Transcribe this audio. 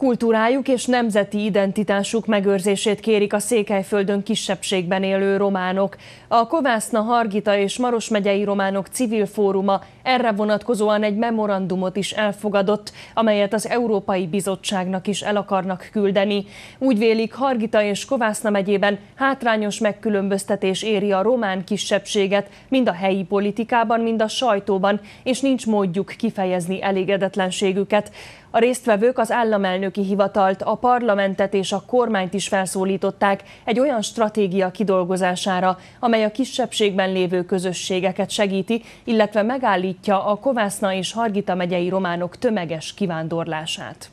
Kultúrájuk és nemzeti identitásuk megőrzését kérik a Székelyföldön kisebbségben élő románok. A Kovászna, Hargita és Maros megyei románok civil fóruma erre vonatkozóan egy memorandumot is elfogadott, amelyet az Európai Bizottságnak is el akarnak küldeni. Úgy vélik, Hargita és Kovászna megyében hátrányos megkülönböztetés éri a román kisebbséget, mind a helyi politikában, mind a sajtóban, és nincs módjuk kifejezni elégedetlenségüket. A résztvevők az államelnöki hivatalt, a parlamentet és a kormányt is felszólították egy olyan stratégia kidolgozására, amely a kisebbségben lévő közösségeket segíti, illetve megállítja a Kovászna és Hargita megyei románok tömeges kivándorlását.